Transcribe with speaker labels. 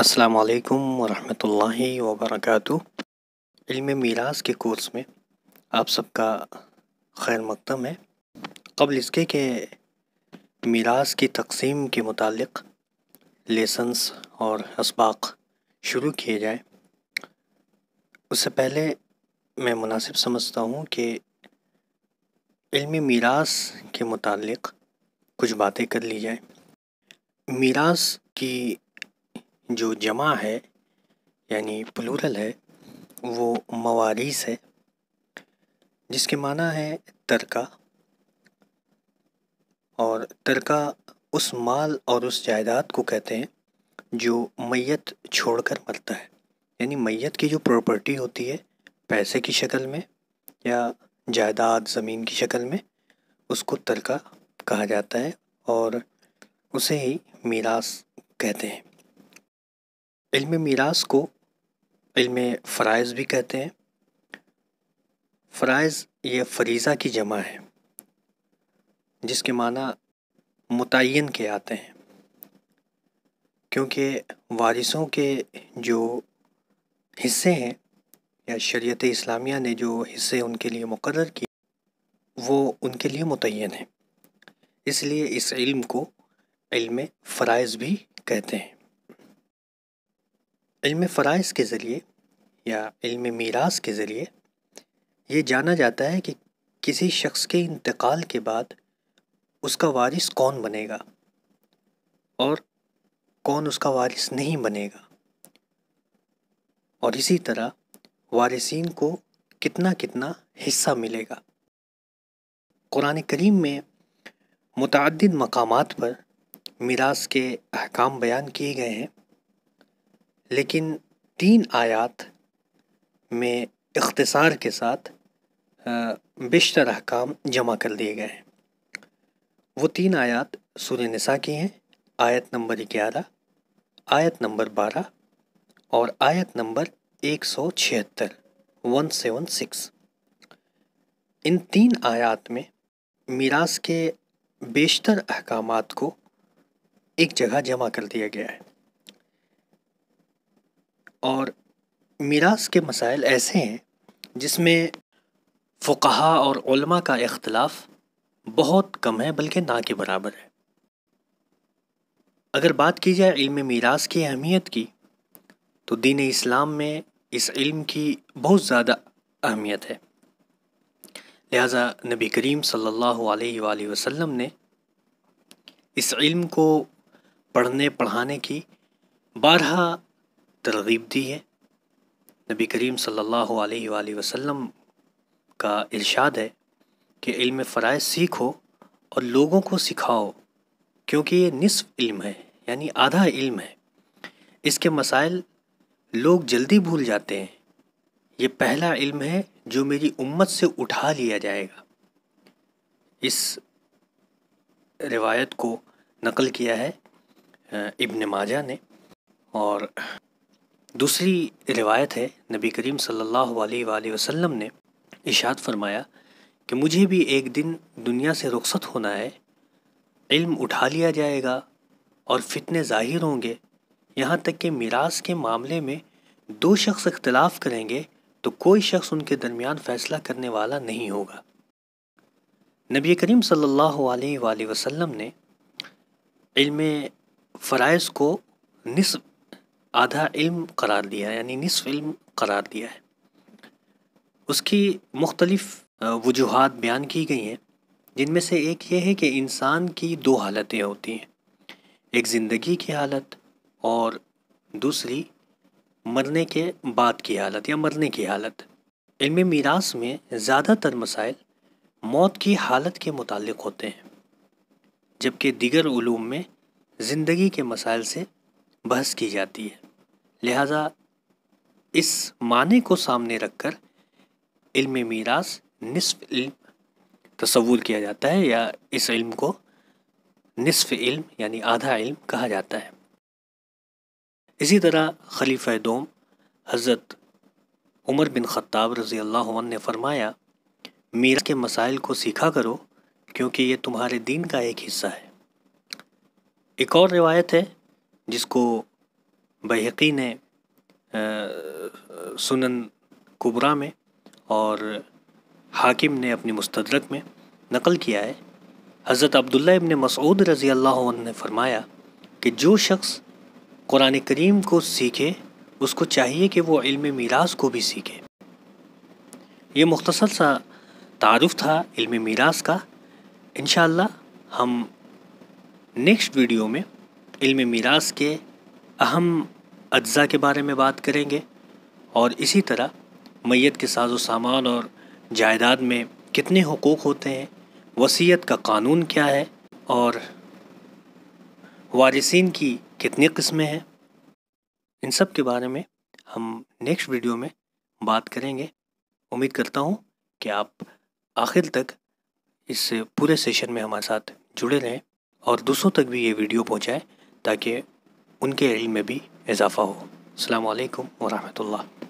Speaker 1: अस्सलाम वरहमतुल्लाहि वबरकatuh इल्म मीरास के कोर्स में आप सबका खैर मकदम है कबल इसके के मीरास की तकसीम के मुतालिक लेसन्स और इसबाक शुरू किए जाए उससे पहले मैं मुनासिब समझता हूँ कि इल्म मीरास के मुतालिक कुछ बातें कर ली जाए मीरास की जो जमा है यानी प्लूरल है वो मवारीस है जिसके माना है तरका और तरका उस माल और उस जायदाद को कहते हैं जो मैत छोड़कर मरता है यानी मैत की जो प्रॉपर्टी होती है पैसे की शक्ल में या जायदाद ज़मीन की शक्ल में उसको तरका कहा जाता है और उसे ही मीरास कहते हैं इल्म मीरास को इल्म फ़राइज़ भी कहते हैं फ़राइज़ ये फरीज़ा की जमा है जिसके माना मुतन के आते हैं क्योंकि वारिसों के जो हिस्से हैं या शरीयत इस्लामिया ने जो हिस्से उनके लिए मुकर किए वो उनके लिए मुतन है इसलिए इस इल्म को इल्म फ़राइज़ भी कहते हैं इल्म फ़राइज़ के ज़रिए या इल्म मीरास के ज़रिए ये जाना जाता है कि किसी शख्स के इंतकाल के बाद उसका वारिस कौन बनेगा और कौन उसका वारिस नहीं बनेगा और इसी तरह वारिसीन को कितना कितना हिस्सा मिलेगा कुरान करीम में मतदद मकाम पर मीरास के अहकाम बयान किए गए हैं लेकिन तीन आयात में इख्तसार के साथ बेशतर अहकाम जमा कर दिए गए हैं वो तीन आयात सूर्य नसा की हैं आयत नंबर ग्यारह आयत नंबर बारह और आयत नंबर एक सौ छिहत्तर वन सेवन सिक्स इन तीन आयात में मीरास के बेशतर अहकाम को एक जगह जमा कर दिया गया है मीरास के मसाइल ऐसे हैं जिसमें फ़ुकहा और उलमा का इख्तलाफ बहुत कम है बल्कि ना के बराबर है अगर बात की जाए इल्म मीरास की अहमियत की तो दीन इस्लाम में इस इल्म की बहुत ज़्यादा अहमियत है लिहाजा नबी करीम सल्लल्लाहु अलैहि वसल्लम ने इस इल्म को पढ़ने पढ़ाने की बारह तरगीब दी है नबी करीम सल्लल्लाहु अलैहि वसल्लम का इरशाद है कि इल्म फराय सीखो और लोगों को सिखाओ क्योंकि ये निसफ इल्म है यानी आधा इल्म है इसके मसाइल लोग जल्दी भूल जाते हैं ये पहला इल्म है जो मेरी उम्मत से उठा लिया जाएगा इस रिवायत को नकल किया है इब्न माजा ने और दूसरी रिवायत है नबी करीम सल्लल्लाहु अलैहि वसल्लम ने इशाद फरमाया कि मुझे भी एक दिन दुनिया से रुखसत होना है इल्म उठा लिया जाएगा और फितने ज़ाहिर होंगे यहाँ तक कि मीरास के मामले में दो शख्स इख्तलाफ करेंगे तो कोई शख्स उनके दरमियान फ़ैसला करने वाला नहीं होगा नबी करीम सल्लल्लाहु अलैहि वसल्लम ने इल्म फ़राइज़ को निसब आधा इल्म करार दिया है यानी निसफ इल्म करार दिया है उसकी मुख्तलिफ वजूहत बयान की गई हैं जिनमें से एक ये है कि इंसान की दो हालतें होती हैं एक ज़िंदगी की हालत और दूसरी मरने के बाद की हालत या मरने की हालत इल्म मीरास में ज़्यादातर मसाइल मौत की हालत के मुतालिक होते हैं जबकि दिगर ूम में ज़िंदगी के मसाइल से बहस की जाती है लिहाजा इस माने को सामने रखकर इल्म मीरास निसफ इल्म तस्वूर किया जाता है या इस इल्म को निसफ इल्म यानी आधा इल्म कहा जाता है इसी तरह खलीफ दोम हज़रत उमर बिन ख़त्ताब रज़ी अल्लाह ने फरमाया मीरा के मसाइल को सीखा करो क्योंकि ये तुम्हारे दीन का एक हिस्सा है एक और रिवायत है जिसको बहकी ने सुनन कुबरा में और हाकिम ने अपनी मुस्तरक में नकल किया है हज़रत अब्दुल्ला इबन मसऊद रज़ी अल्लाह ने फरमाया कि जो शख्स कुरान करीम को सीखे उसको चाहिए कि वो इल्म मीरास को भी सीखे ये मुख्तसर सा तारफ़ था इल्म मीरास का इन हम नेक्स्ट वीडियो में इल्म मीरास के अहम अज्जा के बारे में बात करेंगे और इसी तरह मैत के साजो सामान और जायदाद में कितने हकूक़ होते हैं वसीयत का कानून क्या है और वारिसिन की कितनी किस्में हैं इन सब के बारे में हम नेक्स्ट वीडियो में बात करेंगे उम्मीद करता हूँ कि आप आखिर तक इस पूरे सेशन में हमारे साथ जुड़े रहें और दूसरों तक भी ये वीडियो पहुँचाएँ ताकि उनके इल में भी इजाफ़ा हो अल्लाम वरहमल